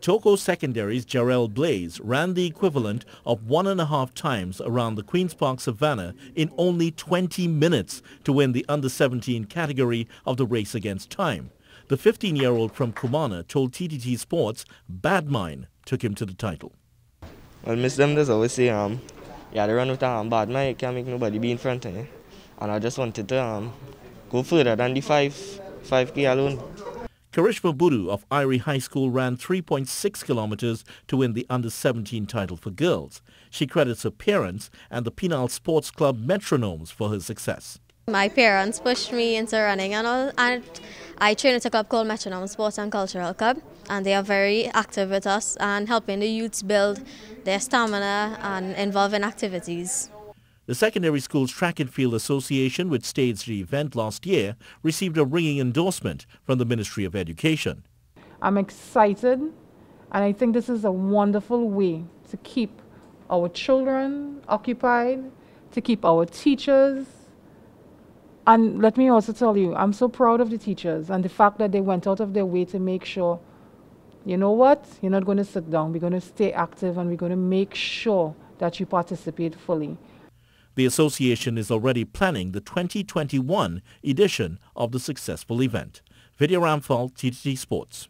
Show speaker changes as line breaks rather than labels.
Toko Secondary's Jarrell Blaze ran the equivalent of one and a half times around the Queen's Park Savannah in only 20 minutes to win the under-17 category of the race against time. The 15-year-old from Kumana told TTT Sports Bad Mine took him to the title. Well, Miss Them just always say, um,
yeah, they run with um, Bad Mine, can't make nobody be in front of you. And I just wanted to um, go
further than the 5, 5K alone. Karishma Budu of Irie High School ran 3.6 kilometers to win the under-17 title for girls. She credits her parents and the Penal Sports Club Metronomes for her success.
My parents pushed me into running and all, and I train at a club called Metronome Sports and Cultural Club, and they are very active with us and helping the youths build their stamina and involve in activities.
The Secondary Schools Track and Field Association, which staged the event last year, received a ringing endorsement from the Ministry of Education.
I'm excited and I think this is a wonderful way to keep our children occupied, to keep our teachers. And let me also tell you, I'm so proud of the teachers and the fact that they went out of their way to make sure, you know what, you're not going to sit down. We're going to stay active and we're going to make sure that you participate fully.
The association is already planning the 2021 edition of the successful event. Video Ramphal, TTT Sports.